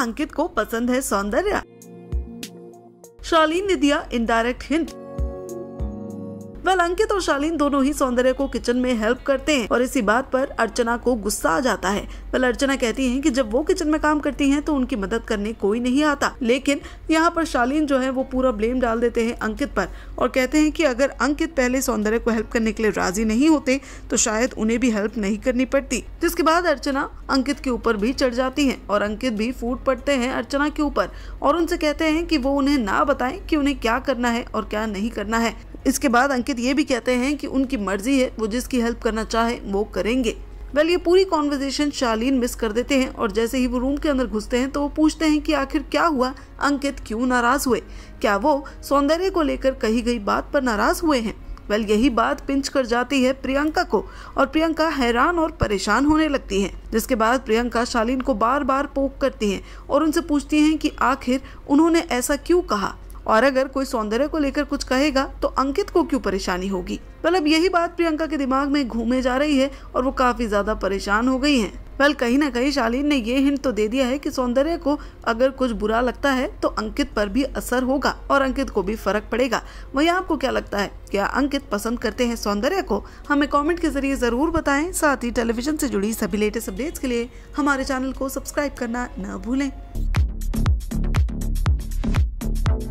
अंकित को पसंद है सौंदर्य शालीन ने दिया इनडायरेक्ट हिंट वेल अंकित और शालीन दोनों ही सौंदर्य को किचन में हेल्प करते हैं और इसी बात पर अर्चना को गुस्सा आ जाता है वेल अर्चना कहती है की जब वो किचन में काम करती है तो उनकी मदद करने कोई नहीं आता लेकिन यहाँ पर शालीन जो है वो पूरा ब्लेम डाल देते हैं अंकित पर और कहते हैं कि अगर अंकित पहले सौंदर्य को हेल्प करने के लिए राजी नहीं होते तो शायद उन्हें भी हेल्प नहीं करनी पड़ती जिसके बाद अर्चना अंकित के ऊपर भी चढ़ जाती है और अंकित भी फूट पड़ते हैं अर्चना के ऊपर और उनसे कहते हैं कि वो उन्हें ना बताएं कि उन्हें क्या करना है और क्या नहीं करना है इसके बाद अंकित ये भी कहते हैं कि उनकी मर्जी है वो जिसकी हेल्प करना चाहे वो करेंगे वेल ये पूरी कॉन्वर्जेशन शालीन मिस कर देते हैं और जैसे ही वो रूम के अंदर घुसते हैं तो वो पूछते हैं कि आखिर क्या हुआ अंकित क्यों नाराज हुए क्या वो सौंदर्य को लेकर कही गई बात पर नाराज हुए हैं वेल यही बात पिंच कर जाती है प्रियंका को और प्रियंका हैरान और परेशान होने लगती है जिसके बाद प्रियंका शालीन को बार बार पोक करती है और उनसे पूछती है कि आखिर उन्होंने ऐसा क्यों कहा और अगर कोई सौंदर्य को लेकर कुछ कहेगा तो अंकित को क्यों परेशानी होगी मतलब यही बात प्रियंका के दिमाग में घूमे जा रही है और वो काफी ज्यादा परेशान हो गई है वेल कहीं ना कहीं शालीन ने ये हिंट तो दे दिया है कि सौंदर्य को अगर कुछ बुरा लगता है तो अंकित पर भी असर होगा और अंकित को भी फर्क पड़ेगा वही आपको क्या लगता है क्या अंकित पसंद करते हैं सौंदर्य को हमें कॉमेंट के जरिए जरूर बताए साथ ही टेलीविजन ऐसी जुड़ी सभी लेटेस्ट अपडेट्स के लिए हमारे चैनल को सब्सक्राइब करना न भूलें